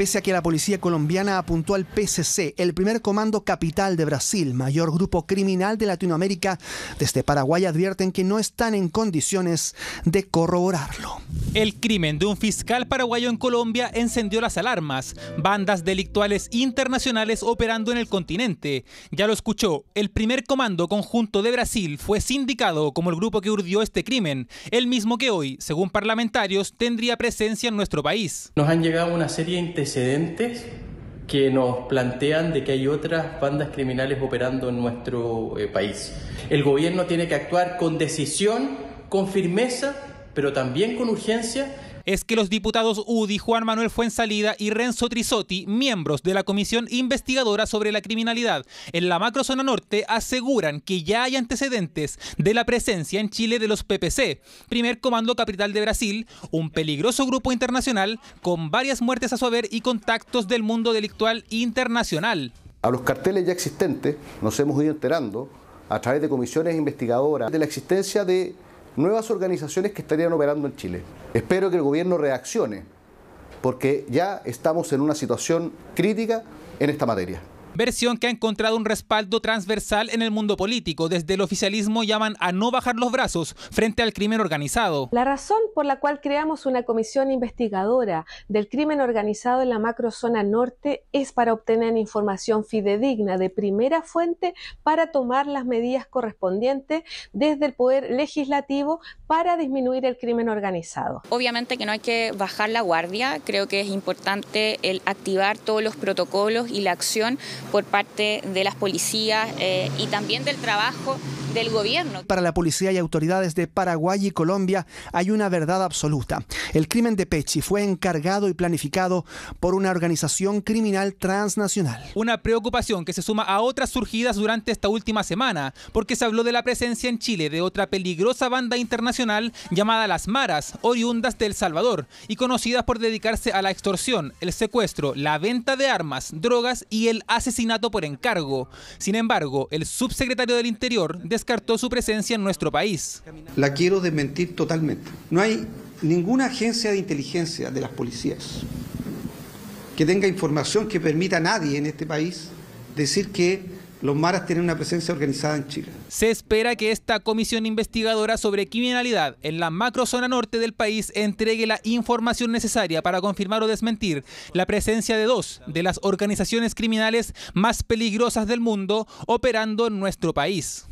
pese a que la policía colombiana apuntó al PCC, el primer comando capital de Brasil, mayor grupo criminal de Latinoamérica, desde Paraguay advierten que no están en condiciones de corroborarlo. El crimen de un fiscal paraguayo en Colombia encendió las alarmas. Bandas delictuales internacionales operando en el continente. Ya lo escuchó, el primer comando conjunto de Brasil fue sindicado como el grupo que urdió este crimen, el mismo que hoy, según parlamentarios, tendría presencia en nuestro país. Nos han llegado una serie de antecedentes que nos plantean de que hay otras bandas criminales operando en nuestro eh, país. El gobierno tiene que actuar con decisión, con firmeza pero también con urgencia es que los diputados UDI, Juan Manuel Fuensalida y Renzo Trisotti, miembros de la Comisión Investigadora sobre la Criminalidad en la macrozona norte, aseguran que ya hay antecedentes de la presencia en Chile de los PPC, primer comando capital de Brasil, un peligroso grupo internacional con varias muertes a su haber y contactos del mundo delictual internacional. A los carteles ya existentes nos hemos ido enterando a través de comisiones investigadoras de la existencia de nuevas organizaciones que estarían operando en Chile. Espero que el gobierno reaccione, porque ya estamos en una situación crítica en esta materia versión que ha encontrado un respaldo transversal en el mundo político. Desde el oficialismo llaman a no bajar los brazos frente al crimen organizado. La razón por la cual creamos una comisión investigadora del crimen organizado en la macrozona norte es para obtener información fidedigna de primera fuente para tomar las medidas correspondientes desde el poder legislativo para disminuir el crimen organizado. Obviamente que no hay que bajar la guardia, creo que es importante el activar todos los protocolos y la acción por parte de las policías eh, y también del trabajo del gobierno. Para la policía y autoridades de Paraguay y Colombia hay una verdad absoluta. El crimen de Pechi fue encargado y planificado por una organización criminal transnacional. Una preocupación que se suma a otras surgidas durante esta última semana, porque se habló de la presencia en Chile de otra peligrosa banda internacional llamada Las Maras, oriundas de El Salvador, y conocidas por dedicarse a la extorsión, el secuestro, la venta de armas, drogas y el asesinato por encargo. Sin embargo, el subsecretario del Interior de descartó su presencia en nuestro país. La quiero desmentir totalmente. No hay ninguna agencia de inteligencia de las policías que tenga información que permita a nadie en este país decir que los maras tienen una presencia organizada en Chile. Se espera que esta comisión investigadora sobre criminalidad en la macrozona norte del país entregue la información necesaria para confirmar o desmentir la presencia de dos de las organizaciones criminales más peligrosas del mundo operando en nuestro país.